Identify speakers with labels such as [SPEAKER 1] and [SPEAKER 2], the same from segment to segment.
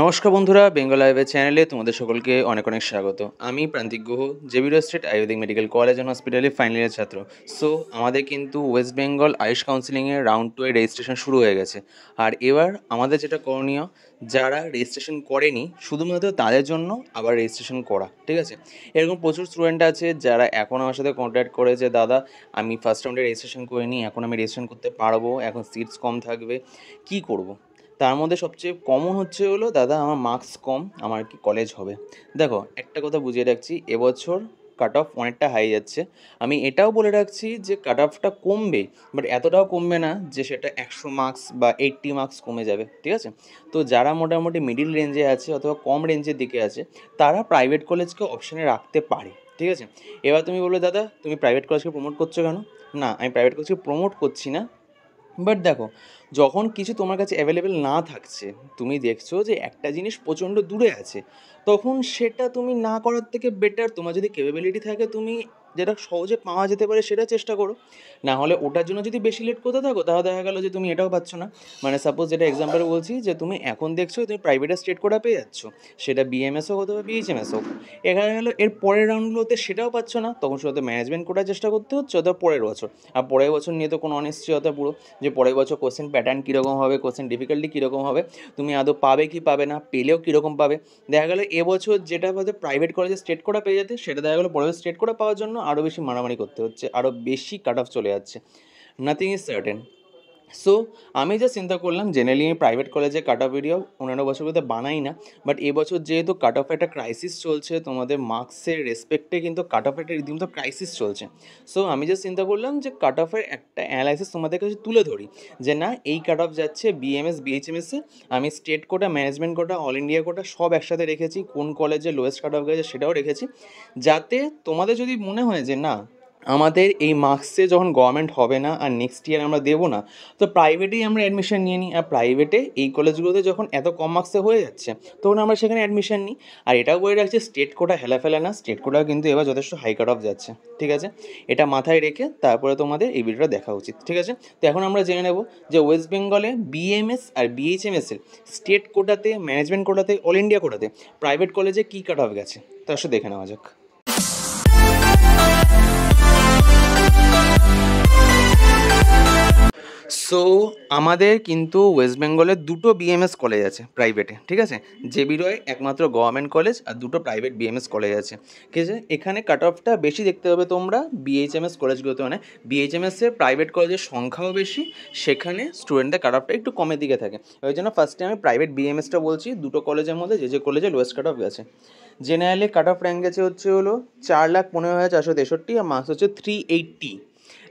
[SPEAKER 1] নমস্কার বন্ধুরা বেঙ্গল আয়ুর্বেদ চ্যানেলে তোমাদের সকলকে অনেক অনেক স্বাগত আমি Prantik Guha J B Roy state Ayurvedic medical college and হসপিটালে ফাইনাল ইয়ার ছাত্র সো আমাদের কিন্তু ওয়েস্ট বেঙ্গল আয়ুষ কাউন্সিলিংয়ের রাউন্ড টু এ রেজিস্ট্রেশন শুরু হয়ে গেছে আর এবার আমাদের যেটা করণীয় যারা রেজিস্ট্রেশন করেনি শুধুমাত্র তাদের জন্য আবার রেজিস্ট্রেশন করা ঠিক আছে এরকম প্রচুর স্টুডেন্ট আছে যারা এখন আমার সাথে কন্ট্যাক্ট করে যে দাদা আমি ফার্স্ট রাউন্ডে রেজিস্ট্রেশন করিনি এখন আমি রেজিস্ট্রেশন করতে পারবো এখন সিটস কম থাকবে কি করব তার মধ্যে সবচেয়ে কমন হচ্ছে হলো দাদা আমার মার্কস কম আমার কি কলেজ হবে দেখো একটা কথা বুঝিয়ে রাখছি এবছর কাট অফ অনেকটা হাই যাচ্ছে আমি এটাও বলে রাখছি যে কাট অফটা কমবে বাট এতটাও কমবে না যে সেটা একশো মার্কস বা এইট্টি মার্কস কমে যাবে ঠিক আছে তো যারা মোটামুটি মিডিল রেঞ্জে আছে অথবা কম রেঞ্জের দিকে আছে তারা প্রাইভেট কলেজকে অপশানে রাখতে পারে ঠিক আছে এবার তুমি বলবে দাদা তুমি প্রাইভেট কলেজকে প্রমোট করছো কেন না আমি প্রাইভেট কলেজকে প্রমোট করছি না বাট দেখো যখন কিছু তোমার কাছে অ্যাভেলেবেল না থাকছে তুমি দেখছো যে একটা জিনিস প্রচণ্ড দূরে আছে তখন সেটা তুমি না করার থেকে বেটার তোমার যদি ক্যাপাবিলিটি থাকে তুমি যেটা সহজে পাওয়া যেতে পারে সেটা চেষ্টা করো না হলে ওটার জন্য যদি বেশি লেট করতে থাকো তাহলে দেখা গেলো যে তুমি এটাও পাচ্ছ না মানে সাপোজ যেটা এক্সাম্পল বলছি যে তুমি এখন দেখছো তুমি প্রাইভেটে স্টেট কোটা পেয়ে যাচ্ছ সেটা বিএমএস হোক অথবা বিএইচএমএস হোক এখানে গেলো এর পরের রাউন্ডগুলোতে সেটাও পাচ্ছ না তখন শুধু ম্যানেজমেন্ট কোটার চেষ্টা করতে হচ্ছে অথবা পরের বছর আর পরের বছর নিয়ে তো কোনো অনিশ্চয়তা পুরো যে পরের বছর কোশ্চেন প্যাটার্ন কীরকম হবে কোশ্চেন ডিফিকাল্টি কীরকম হবে তুমি আদৌ পাবে কি পাবে না পেলেও কীরকম পাবে দেখা গেলো এবছর যেটা হয়তো প্রাইভেট কলেজে স্টেট কোটা পেয়ে যেতে সেটা দেখা গেলো পরের স্টেট কোটা পাওয়ার জন্য আরও বেশি মারামারি করতে হচ্ছে আরও বেশি কাট অফ চলে যাচ্ছে নাথিং ইজ সার্টেন সো আমি যা চিন্তা করলাম জেনারেলি আমি প্রাইভেট কলেজে কাট অফ এরিয়া অন্যান্য বছরগুলোতে বানাই না বাট এবছর যেহেতু কাট অফ একটা ক্রাইসিস চলছে তোমাদের মার্কসের রেসপেক্টে কিন্তু কাট অফ একটা রীতিমতো ক্রাইসিস চলছে সো আমি যা চিন্তা করলাম যে কাট অফের একটা অ্যানালাইসিস তোমাদের কাছে তুলে ধরি যে না এই কাট অফ যাচ্ছে বিএমএস বিএইচএমএসে আমি state quota management quota all India quota সব একসাথে রেখেছি কোন কলেজে লোয়েস্ট কাট অফ গেছে সেটাও রেখেছি যাতে তোমাদের যদি মনে হয় যে না আমাদের এই মার্কসে যখন গভর্নমেন্ট হবে না আর নেক্সট ইয়ার আমরা দেবো না তো প্রাইভেটেই আমরা অ্যাডমিশন নিয়ে নিই আর প্রাইভেটে এই কলেজগুলোতে যখন এত কম মার্কসে হয়ে যাচ্ছে তখন আমরা সেখানে অ্যাডমিশন নিই আর এটাও বলে রাখছে স্টেট কোটা হেলা ফেলে না স্টেট কোটাও কিন্তু এবার যথেষ্ট হাই কাট অফ যাচ্ছে ঠিক আছে এটা মাথায় রেখে তারপরে তোমাদের এই ভিডিওটা দেখা উচিত ঠিক আছে তো এখন আমরা জেনে নেব যে ওয়েস্ট বেঙ্গলে বিএমএস আর বিএইচএমএসের স্টেট কোটাতে ম্যানেজমেন্ট কোটাতে অল ইন্ডিয়া কোটাতে প্রাইভেট কলেজে কী কাট অফ গেছে তার সাথে দেখে নেওয়া যাক সো আমাদের কিন্তু ওয়েস্ট বেঙ্গলের দুটো বিএমএস কলেজ আছে প্রাইভেটে ঠিক আছে জেবি রয় একমাত্র গভর্নমেন্ট কলেজ আর দুটো প্রাইভেট বিএমএস কলেজ আছে ঠিক আছে এখানে কাট অফটা বেশি দেখতে পাবে তোমরা বিএইচএমএস কলেজগুলোতে মানে বিএইচএমএসের প্রাইভেট কলেজের সংখ্যাও বেশি সেখানে স্টুডেন্টদের কাট অফটা একটু কমের দিকে থাকে ওই জন্য ফার্স্টে আমি প্রাইভেট বিএমএসটা বলছি দুটো কলেজের মধ্যে যে যে কলেজে লোয়েস্ট কাট অফ গেছে জেনারেলি কাট অফ র্যাঙ্ক গেছে হচ্ছে হলো চার লাখ পনেরো হাজার চারশো তেষট্টি আর মার্কস হচ্ছে থ্রি এইটটি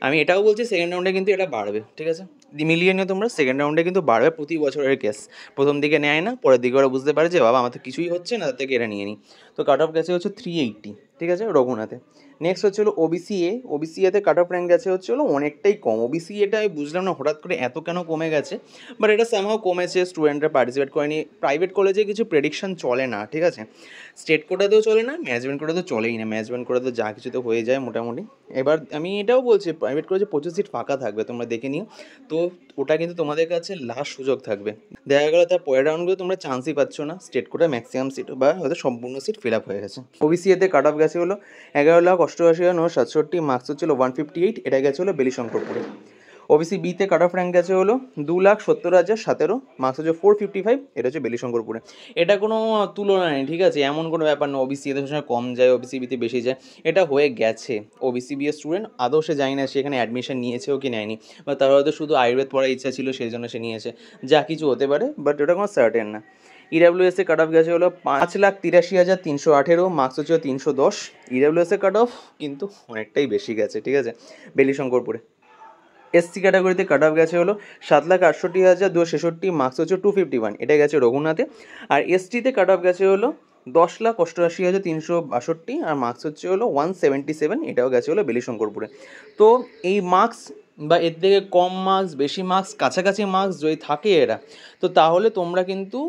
[SPEAKER 1] আমি এটাও বলছি সেকেন্ড রাউন্ডে কিন্তু এটা বাড়বে ঠিক আছে মিলিয়ে নিয়ে তোমরা সেকেন্ড রাউন্ডে কিন্তু বাড়বে প্রতি বছরের কেস প্রথম দিকে নেয় না পরের দিকে ওরা বুঝতে পারে যে বাবা আমার তো কিছুই হচ্ছে না তার থেকে এটা নিয়ে নিই তো কাট অফ গেছে হচ্ছে থ্রি এইট্টি ঠিক আছে রঘুনাথে নেক্সট হচ্ছে হলো ওবিসি এ ওবিসি এতে কাট অফ র্যাঙ্ক গেছে হচ্ছে হলো অনেকটাই কম ওবিসি এটা আমি বুঝলাম না হঠাৎ করে এত কেন কমে গেছে বাট এটা স্যামহাও কমেছে স্টুডেন্টরা পার্টিসিপেট করেনি প্রাইভেট কলেজে কিছু প্রেডিকশন চলে না ঠিক আছে স্টেট কোটাতেও চলে না ম্যানেজমেন্ট কোটা তো চলেই না ম্যানেজমেন্ট কোটাতে তো যা কিছুতে হয়ে যায় মোটামুটি এবার আমি এটাও বলছি প্রাইভেট কলেজে প্রচুর সিট ফাঁকা থাকবে তোমরা দেখে নিও তো ওটা কিন্তু তোমাদের কাছে লাস্ট সুযোগ থাকবে দেখা গেলো তার পরের রাউন্ডগুলো তোমরা চান্সই পাচ্ছ না স্টেট কোটা ম্যাক্সিমাম সিট বা হয়তো সম্পূর্ণ সিট ফিল আপ হয়ে গেছে ওবিসি এতে কাট অফ গেছে হলো এগারো লাখ অষ্টআশি হাজার নশো সাতষট্টি মার্কস হচ্ছিল ওয়ান ফিফটি এইট এটা গেছে হলো বেলিশঙ্করপুরে ওবিসি বিতে কাট অফ র্যাঙ্ক গেছে হলো দু লাখ সত্তর হাজার সতেরো মার্কস হচ্ছে ফোর ফিফটি ফাইভ এটা হচ্ছে বেলিশঙ্করপুরে এটা কোনো তুলনা নেই ঠিক আছে এমন কোনো ব্যাপার না ওবিসি এদের সঙ্গে কম যায় ওবিসি বিতে বেশি যায় এটা হয়ে গেছে ওবিসি বি স্টুডেন্ট আদৌ সে যায় না সে এখানে অ্যাডমিশন নিয়েছেও কি নেয়নি বা তার হয়তো শুধু আয়ুর্বেদ পড়ার ইচ্ছা ছিল সেই জন্য সে নিয়েছে যা কিছু হতে পারে বাট ওটা কোনো সার্টেন না ইডাব্লিউএসে কাট অফ গেছে হলো পাঁচ লাখ তিরাশি হাজার তিনশো আঠেরো মার্কস হচ্ছে তিনশো দশ ইডাব্লিউএসে কাট অফ কিন্তু অনেকটাই বেশি গেছে ঠিক আছে বেলিশঙ্করপুরে এসসি ক্যাটাগরিতে কাট অফ গেছে হলো সাত লাখ আটষট্টি হাজার দুশো ছেষট্টি মার্কস হচ্ছে টু ফিফটি ওয়ান এটা গেছে রঘুনাথে আর এসটিতে কাট অফ গেছে হলো দশ লাখ অষ্টআশি হাজার তিনশো বাষট্টি আর মার্কস হচ্ছে হলো ওয়ান সেভেন্টি সেভেন এটাও গেছে হলো বেলিশঙ্করপুরে তো এই মার্কস বা এর থেকে কম মার্কস বেশি মার্কস কাছাকাছি মার্কস যদি থাকে এরা তো তাহলে তোমরা কিন্তু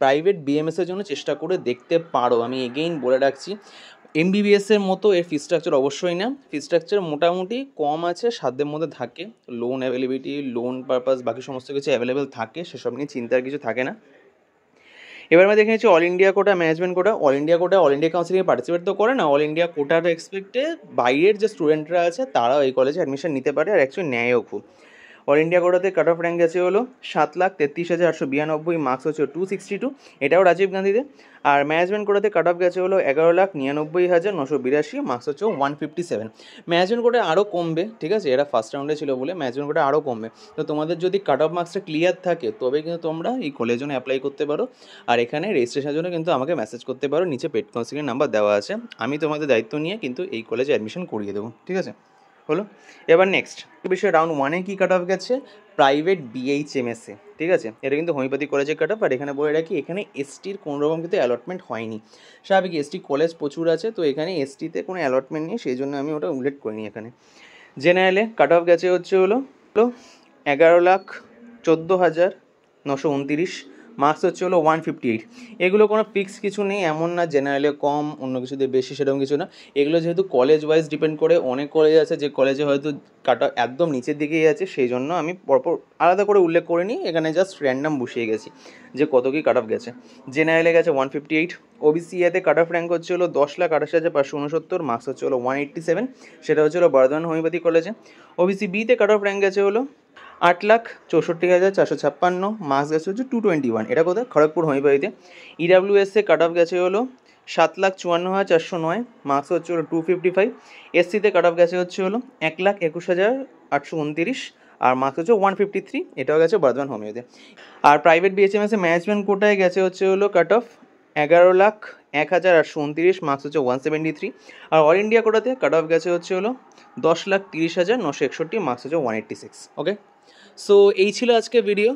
[SPEAKER 1] প্রাইভেট বিএমএসের জন্য চেষ্টা করে দেখতে পারো আমি এগেইন বলে রাখছি এমবিবিএসের মতো এর ফি স্ট্রাকচার অবশ্যই না ফি স্ট্রাকচার মোটামুটি কম আছে সাধ্যের মধ্যে থাকে লোন অ্যাভেলেবিলিটি লোন পারপাস বাকি সমস্ত কিছু অ্যাভেলেবেল থাকে সেসব নিয়ে চিন্তার কিছু থাকে না এবার আমরা দেখে নিচ্ছি all India quota management quota all India quota all India কাউন্সিলিংয়ে পার্টিসিপেট তো করে না অল ইন্ডিয়া কোটার এক্সপেক্টে বাইরের যে স্টুডেন্টরা আছে তারাও এই কলেজে অ্যাডমিশন নিতে পারে আর অ্যাকচুয়ালি নেয়ও খুব অল ইন্ডিয়া কোটাতে কাট অফ র্যাঙ্ক গেছে হলো সাত লাখ তেত্রিশ হাজার আটশো বিরানব্বই মার্কস হচ্ছে টু সিক্সটি টু এটাও রাজীব গান্ধীতে আর ম্যানেজমেন্ট কোটাতে কাট অফ গেছে হলো এগারো লাখ নিরানব্বই হাজার নশো বিরাশি মার্কস হচ্ছে ওয়ান ফিফটি সেভেন ম্যানেজমেন্ট কোটে আরও কমবে ঠিক আছে এরা ফার্স্ট রাউন্ডে ছিল বলে ম্যানেজমেন্ট কোটে আরও কমবে তো তোমাদের যদি কাট অফ মার্কসটা ক্লিয়ার থাকে তবে কিন্তু তোমরা এই কলেজের জন্য অ্যাপ্লাই করতে পারো আর এখানে রেজিস্ট্রেশনের জন্য কিন্তু আমাকে মেসেজ করতে পারো নিচে পেড কাউন্সিলিং নাম্বার দেওয়া আছে আমি তোমাদের দায়িত্ব নিয়ে কিন্তু এই কলেজে অ্যাডমিশন করিয়ে দেবো ঠিক আছে হলো এবার নেক্সট বিষয়ে রাউন্ড ওয়ানে কী কাট অফ গেছে প্রাইভেট বিএইচএমএসএ ঠিক আছে এটা কিন্তু হোমিওপ্যাথি কলেজের কাট অফ আর এখানে বলে রাখি এখানে এসটির কোনো রকম কিন্তু অ্যালটমেন্ট হয়নি স্বাভাবিক এসটি কলেজ প্রচুর আছে তো এখানে এসটিতে কোনো অ্যালটমেন্ট নেই সেই জন্য আমি ওটা উল্লেখ করিনি এখানে জেনারেলে কাট অফ গেছে হচ্ছে হলো এগারো লাখ চোদ্দো হাজার নশো উনতিরিশ মার্কস হচ্ছে হলো ওয়ান ফিফটি এইট এগুলো কোনো ফিক্স কিছু নেই এমন না জেনারেলে কম অন্য কিছু দিয়ে বেশি সেরকম কিছু না এগুলো যেহেতু কলেজ ওয়াইজ ডিপেন্ড করে অনেক কলেজ আছে যে কলেজে হয়তো কাটা একদম নিচের দিকেই আছে সেই জন্য আমি পরপর আলাদা করে উল্লেখ করিনি এখানে জাস্ট র্যান্ডাম বসিয়ে গেছি যে কত কি কাট অফ গেছে জেনারেলে গেছে ওয়ান ফিফটি এইট ওবিসিএতে কাট অফ র্যাঙ্ক হচ্ছে হলো দশ লাখ আঠাশ হাজার পাঁচশো উনসত্তর মার্কস হচ্ছে হলো ওয়ান এইট্টি সেভেন সেটা হচ্ছে হলো বর্ধমান হোমিওপ্যাথি কলেজে ওবিসি বিতে কাট অফ র্যাঙ্ক গেছে হলো আট লাখ চৌষট্টি হাজার চারশো ছাপ্পান্ন মার্কস গেছে হচ্ছে টু টোয়েন্টি ওয়ান এটা কোথায় খড়গপুর হোমিওপ্যাথিতে ইডাব্লিউএসএ কাট অফ গেছে হলো সাত লাখ চুয়ান্ন হাজার চারশো নয় মার্কস হচ্ছে হলো টু ফিফটি ফাইভ এসসিতে কাট অফ গেছে হচ্ছে হলো এক লাখ একুশ হাজার আটশো উনতিরিশ আর মার্কস হচ্ছে ওয়ান ফিফটি থ্রি এটাও গেছে বর্ধমান হোমিওতে আর প্রাইভেট বিএচএমএসে ম্যানেজমেন্ট কোটায় গেছে হচ্ছে হলো কাট অফ এগারো লাখ এক হাজার আটশো উনতিরিশ মার্কস হচ্ছে ওয়ান সেভেন্টি থ্রি আর অল ইন্ডিয়া কোটাতে কাট অফ গেছে হচ্ছে হলো দশ লাখ তিরিশ হাজার নশো একষট্টি মার্কস হচ্ছে one eighty six okay so এই ছিল আজকে ভিডিও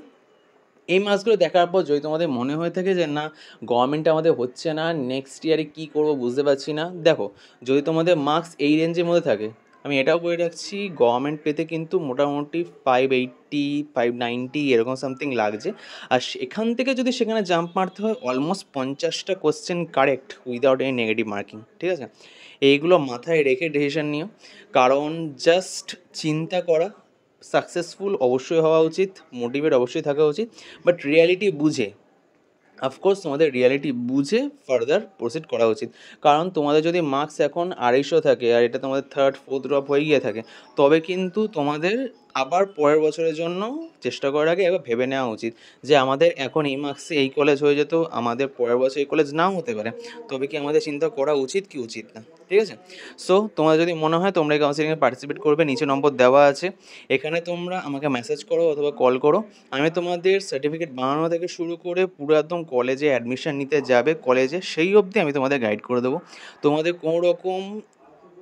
[SPEAKER 1] এই মাসগুলো দেখার পর যদি তোমাদের মনে হয়ে থাকে যে না গভর্নমেন্ট আমাদের হচ্ছে না নেক্সট ইয়ারে কী করবো বুঝতে পারছি না দেখো যদি তোমাদের মার্কস এই রেঞ্জের মধ্যে থাকে আমি এটাও বলে রাখছি গভর্নমেন্ট পেতে কিন্তু মোটামুটি ফাইভ এইট্টি ফাইভ নাইনটি এরকম সামথিং লাগছে আর সেখান থেকে যদি সেখানে জাম্প মারতে হয় অলমোস্ট পঞ্চাশটা question correct without any negative marking ঠিক আছে এইগুলো মাথায় রেখে ডিসিশন নিও কারণ জাস্ট চিন্তা করা সাকসেসফুল অবশ্যই হওয়া উচিত মোটিভেট অবশ্যই থাকা উচিত বাট রিয়ালিটি বুঝে অফকোর্স তোমাদের রিয়ালিটি বুঝে ফার্দার প্রসিড করা উচিত কারণ তোমাদের যদি মার্কস এখন আড়াইশো থাকে আর এটা তোমাদের থার্ড ফোর্থ ড্রপ হয়ে গিয়ে থাকে তবে কিন্তু তোমাদের আবার পরের বছরের জন্য চেষ্টা করার আগে একবার ভেবে নেওয়া উচিত যে আমাদের এখন এই মার্কসে এই কলেজ হয়ে যেত আমাদের পরের বছর এই কলেজ নাও হতে পারে তবে কি আমাদের চিন্তা করা উচিত কি উচিত না ঠিক আছে সো তোমাদের যদি মনে হয় তোমরা এই কাউন্সিলিংয়ে পার্টিসিপেট করবে নিচে নম্বর দেওয়া আছে এখানে তোমরা আমাকে মেসেজ করো অথবা কল করো আমি তোমাদের সার্টিফিকেট বানানো থেকে শুরু করে পুরো একদম কলেজে অ্যাডমিশন নিতে যাবে কলেজে সেই অবধি আমি তোমাদের গাইড করে দেবো তোমাদের কোনো রকম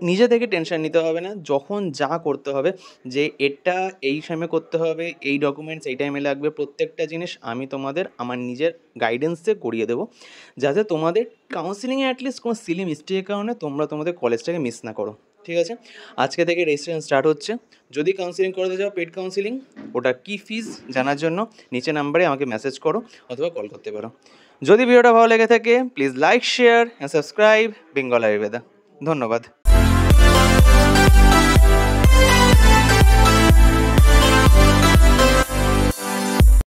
[SPEAKER 1] নিজে থেকে টেনশন নিতে হবে না যখন যা করতে হবে যে এটা এই সময় করতে হবে এই ডকুমেন্টস এই টাইমে লাগবে প্রত্যেকটা জিনিস আমি তোমাদের আমার নিজের গাইডেন্সে করিয়ে দেবো যাতে তোমাদের কাউন্সিলিংয়ে অ্যাটলিস্ট কোনো সিলি মিস্টেকের কারণে তোমরা তোমাদের কলেজটাকে মিস না করো ঠিক আছে আজকে থেকে রেজিস্ট্রেশন স্টার্ট হচ্ছে যদি কাউন্সিলিং করতে যাও পেড কাউন্সিলিং ওটা কি ফিজ জানার জন্য নিচে নাম্বারে আমাকে মেসেজ করো অথবা কল করতে পারো যদি ভিডিওটা ভালো লেগে থাকে please like share and subscribe Bengal Ayurveda ধন্যবাদ